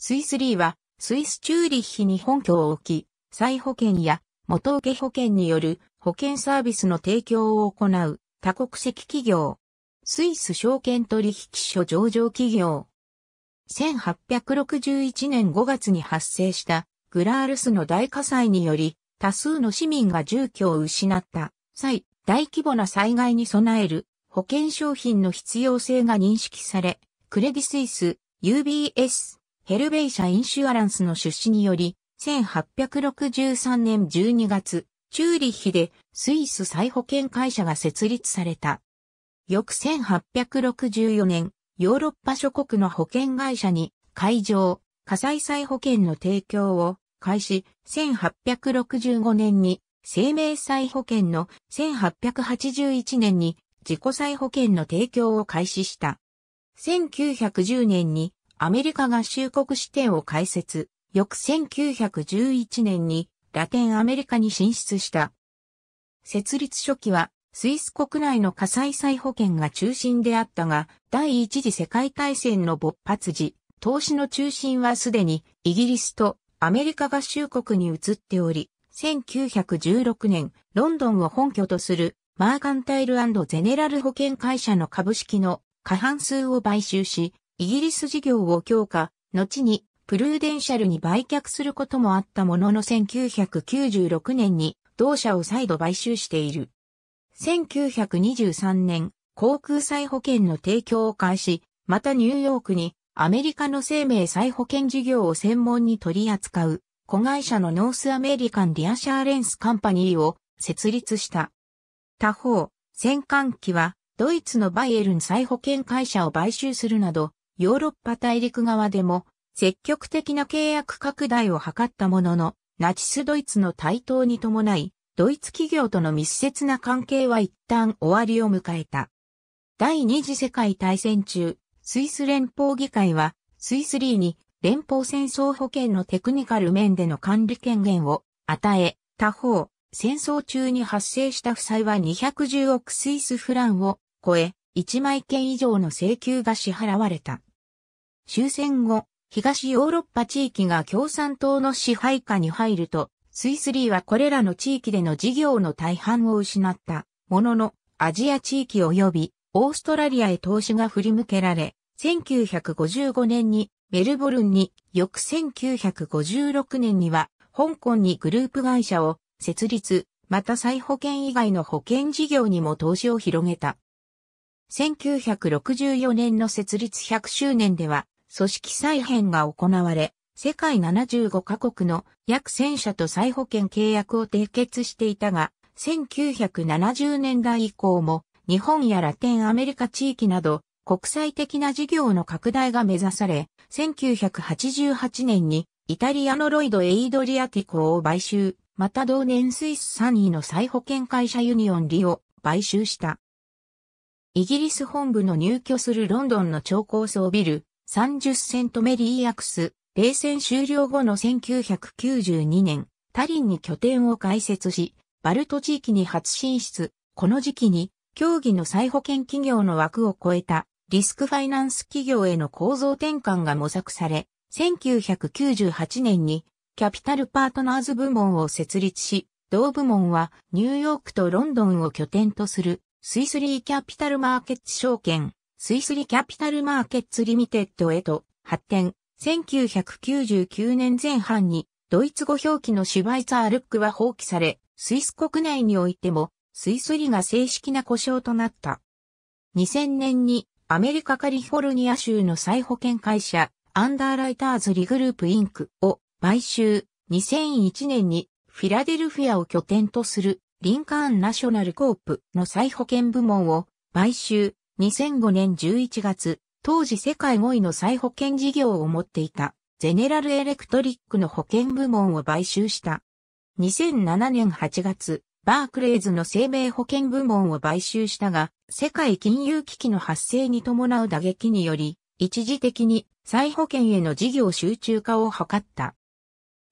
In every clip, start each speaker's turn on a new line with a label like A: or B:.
A: スイスリーは、スイスチューリッヒに本拠を置き、再保険や元請け保険による保険サービスの提供を行う多国籍企業。スイス証券取引所上場企業。1861年5月に発生したグラールスの大火災により多数の市民が住居を失った際、大規模な災害に備える保険商品の必要性が認識され、クレディスイス UBS ヘルベイシャ・インシュアランスの出資により、1863年12月、チューリッヒでスイス再保険会社が設立された。翌1864年、ヨーロッパ諸国の保険会社に会場、火災再保険の提供を開始、1865年に生命再保険の1881年に自己再保険の提供を開始した。1910年にアメリカ合衆国支店を開設、翌1911年にラテンアメリカに進出した。設立初期はスイス国内の火災再保険が中心であったが、第一次世界大戦の勃発時、投資の中心はすでにイギリスとアメリカ合衆国に移っており、1916年、ロンドンを本拠とするマーカンタイルゼネラル保険会社の株式の過半数を買収し、イギリス事業を強化、後にプルーデンシャルに売却することもあったものの1996年に同社を再度買収している。1923年、航空再保険の提供を開始、またニューヨークにアメリカの生命再保険事業を専門に取り扱う子会社のノースアメリカンリアシャーレンスカンパニーを設立した。他方、戦艦機はドイツのバイエルン再保険会社を買収するなどヨーロッパ大陸側でも積極的な契約拡大を図ったものの、ナチスドイツの台頭に伴い、ドイツ企業との密接な関係は一旦終わりを迎えた。第二次世界大戦中、スイス連邦議会は、スイスリーに連邦戦争保険のテクニカル面での管理権限を与え、他方、戦争中に発生した負債は210億スイスフランを超え、1枚件以上の請求が支払われた。終戦後、東ヨーロッパ地域が共産党の支配下に入ると、スイスリーはこれらの地域での事業の大半を失ったものの、アジア地域及びオーストラリアへ投資が振り向けられ、1955年にメルボルンに、翌1956年には香港にグループ会社を設立、また再保険以外の保険事業にも投資を広げた。1964年の設立100周年では、組織再編が行われ、世界75カ国の約1000社と再保険契約を締結していたが、1970年代以降も日本やラテンアメリカ地域など国際的な事業の拡大が目指され、1988年にイタリアのロイド・エイドリアティコを買収、また同年スイス3位の再保険会社ユニオン・リを買収した。イギリス本部の入居するロンドンの超高層ビル、30セントメリーアクス、冷戦終了後の1992年、タリンに拠点を開設し、バルト地域に初進出、この時期に、競技の再保険企業の枠を超えた、リスクファイナンス企業への構造転換が模索され、1998年に、キャピタルパートナーズ部門を設立し、同部門はニューヨークとロンドンを拠点とするスイスリーキャピタルマーケット証券スイスリキャピタルマーケッツリミテッドへと発展。1999年前半にドイツ語表記のシュバイツァールックは放棄され、スイス国内においてもスイスリが正式な故障となった。2000年にアメリカカリフォルニア州の再保険会社アンダーライターズリグループインクを買収。2001年にフィラデルフィアを拠点とするリンカーンナショナルコープの再保険部門を買収。2005年11月、当時世界5位の再保険事業を持っていた、ゼネラルエレクトリックの保険部門を買収した。2007年8月、バークレイズの生命保険部門を買収したが、世界金融危機の発生に伴う打撃により、一時的に再保険への事業集中化を図った。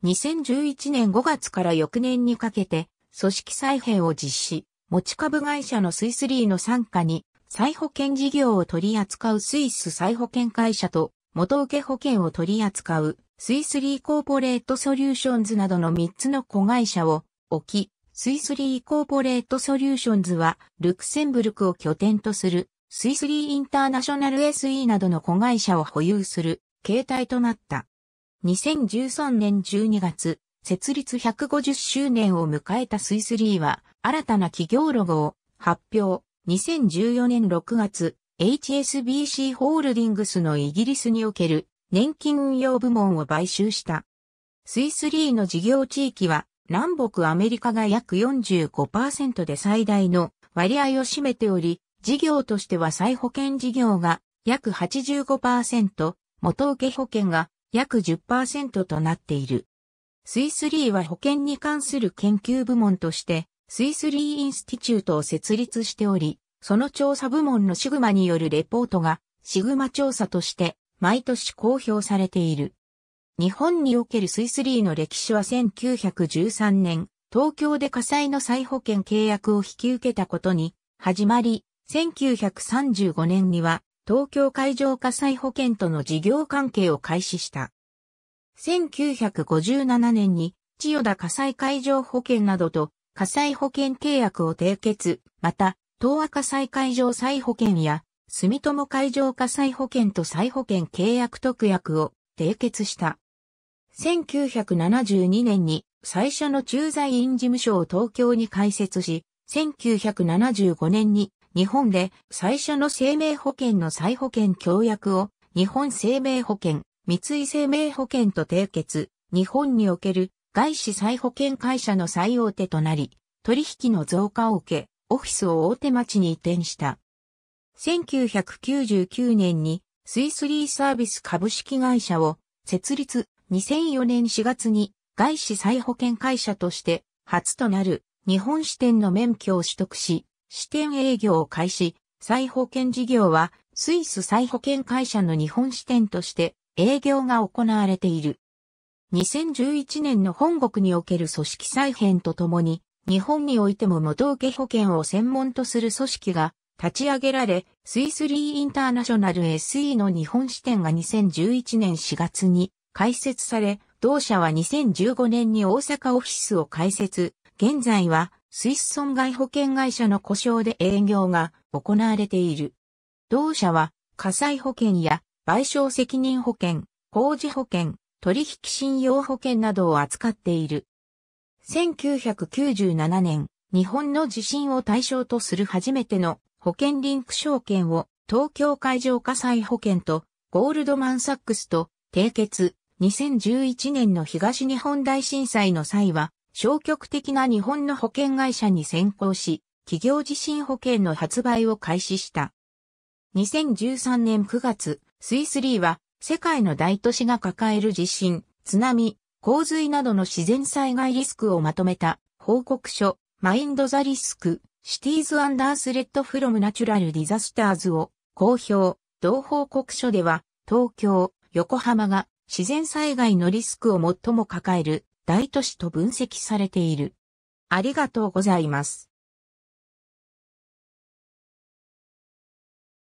A: 2011年5月から翌年にかけて、組織再編を実施、持ち株会社のスイスリーの参加に再保険事業を取り扱うスイス再保険会社と元受け保険を取り扱うスイスリーコーポレートソリューションズなどの3つの子会社を置き、スイスリーコーポレートソリューションズはルクセンブルクを拠点とするスイスリーインターナショナル SE などの子会社を保有する形態となった。2013年12月、設立150周年を迎えたスイスリーは新たな企業ロゴを発表。2014年6月、HSBC ホールディングスのイギリスにおける年金運用部門を買収した。スイスリーの事業地域は南北アメリカが約45%で最大の割合を占めており、事業としては再保険事業が約85%、元け保険が約10%となっている。スイスリーは保険に関する研究部門としてスイスリーインスティチュートを設立しており、その調査部門のシグマによるレポートが、シグマ調査として毎年公表されている。日本におけるスイスリーの歴史は1913年、東京で火災の再保険契約を引き受けたことに始まり、1935年には東京海上火災保険との事業関係を開始した。1957年に千代田火災海上保険などと火災保険契約を締結、また、東亜火災会場再保険や、住友海上火災保険と再保険契約特約を締結した。1972年に最初の駐在員事務所を東京に開設し、1975年に日本で最初の生命保険の再保険協約を日本生命保険、三井生命保険と締結、日本における外資再保険会社の最大手となり、取引の増加を受け、オフィスを大手町に移転した。1999年にスイスリーサービス株式会社を設立2004年4月に外資再保険会社として初となる日本支店の免許を取得し、支店営業を開始、再保険事業はスイス再保険会社の日本支店として営業が行われている。2011年の本国における組織再編とともに、日本においても元請保険を専門とする組織が立ち上げられ、スイスリーインターナショナル SE の日本支店が2011年4月に開設され、同社は2015年に大阪オフィスを開設、現在はスイス損害保険会社の故障で営業が行われている。同社は火災保険や賠償責任保険、工事保険、取引信用保険などを扱っている。1997年、日本の地震を対象とする初めての保険リンク証券を東京海上火災保険とゴールドマンサックスと締結。2011年の東日本大震災の際は消極的な日本の保険会社に先行し、企業地震保険の発売を開始した。2013年9月、スイスリーは世界の大都市が抱える地震、津波、洪水などの自然災害リスクをまとめた報告書、マインド・ザ・リスク、シティーズ・アンダースレッド・フロム・ナチュラル・ディザスターズを公表。同報告書では、東京、横浜が自然災害のリスクを最も抱える大都市と分析されている。ありがとうございます。